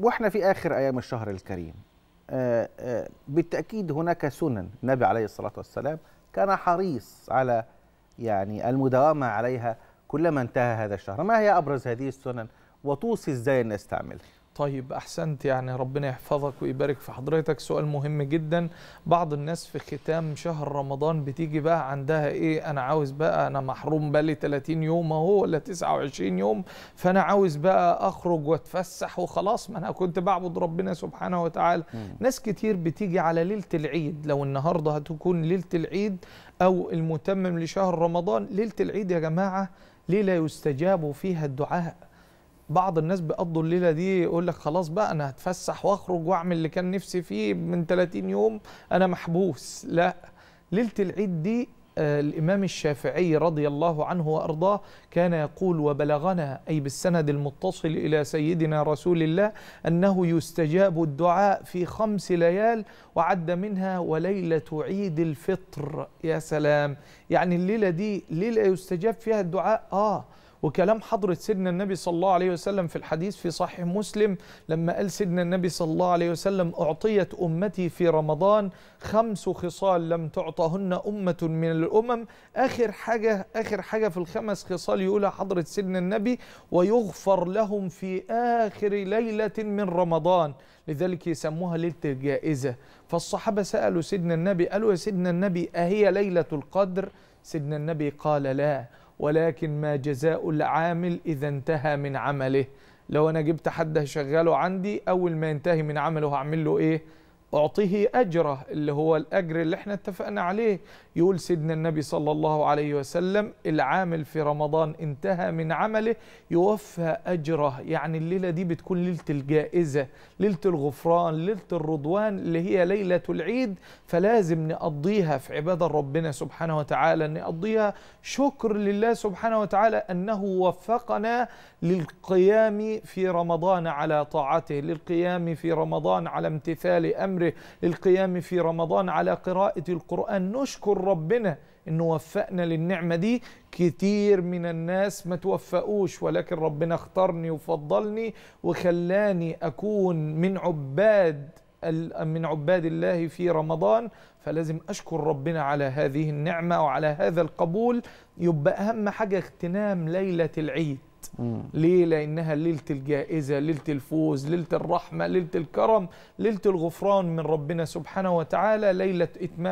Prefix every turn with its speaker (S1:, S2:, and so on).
S1: واحنا في اخر ايام الشهر الكريم آه، آه، بالتاكيد هناك سنن النبي عليه الصلاه والسلام كان حريص على يعني المداومه عليها كلما انتهى هذا الشهر ما هي ابرز هذه السنن وتوصي ازاي نستعملها طيب احسنت يعني ربنا يحفظك ويبارك في حضرتك سؤال مهم جدا بعض الناس في ختام شهر رمضان بتيجي بقى عندها ايه انا عاوز بقى انا محروم بقى لي 30 يوم اهو ولا 29 يوم فانا عاوز بقى اخرج واتفسح وخلاص ما انا كنت بعبد ربنا سبحانه وتعالى م. ناس كتير بتيجي على ليله العيد لو النهارده هتكون ليله العيد او المتمم لشهر رمضان ليله العيد يا جماعه ليله يستجاب فيها الدعاء بعض الناس بيقضوا الليله دي يقول لك خلاص بقى انا هتفسح واخرج واعمل اللي كان نفسي فيه من 30 يوم انا محبوس لا ليله العيد دي آه، الإمام الشافعي رضي الله عنه وأرضاه كان يقول وبلغنا أي بالسند المتصل إلى سيدنا رسول الله أنه يستجاب الدعاء في خمس ليال وعد منها وليلة عيد الفطر يا سلام يعني الليلة دي ليلة يستجاب فيها الدعاء آه وكلام حضرة سيدنا النبي صلى الله عليه وسلم في الحديث في صحيح مسلم لما قال سيدنا النبي صلى الله عليه وسلم أعطيت أمتي في رمضان خمس خصال لم تعطهن أمة من الأمم آخر حاجة آخر حاجة في الخمس خصال يقولها حضرة سيدنا النبي ويغفر لهم في آخر ليلة من رمضان لذلك يسموها ليلة الجائزة فالصحابة سألوا سيدنا النبي قالوا يا سيدنا النبي أهي ليلة القدر سيدنا النبي قال لا ولكن ما جزاء العامل إذا انتهى من عمله لو أنا جبت حد هشغله عندي أول ما ينتهي من عمله هعمل له إيه أعطيه أجره اللي هو الأجر اللي احنا اتفقنا عليه يقول سيدنا النبي صلى الله عليه وسلم العامل في رمضان انتهى من عمله يوفى أجره يعني الليلة دي بتكون ليلة الجائزة ليلة الغفران ليلة الرضوان اللي هي ليلة العيد فلازم نقضيها في عبادة ربنا سبحانه وتعالى نقضيها شكر لله سبحانه وتعالى أنه وفقنا للقيام في رمضان على طاعته للقيام في رمضان على امتثال أمره أمره للقيام في رمضان على قراءة القرآن نشكر ربنا أنه وفقنا للنعمة دي كتير من الناس ما توفقوش ولكن ربنا اختارني وفضلني وخلاني أكون من عباد من عباد الله في رمضان فلازم أشكر ربنا على هذه النعمة وعلى هذا القبول يبقى أهم حاجة اغتنام ليلة العيد ليه لانها ليله الجائزه ليله الفوز ليله الرحمه ليله الكرم ليله الغفران من ربنا سبحانه وتعالى ليله اتمام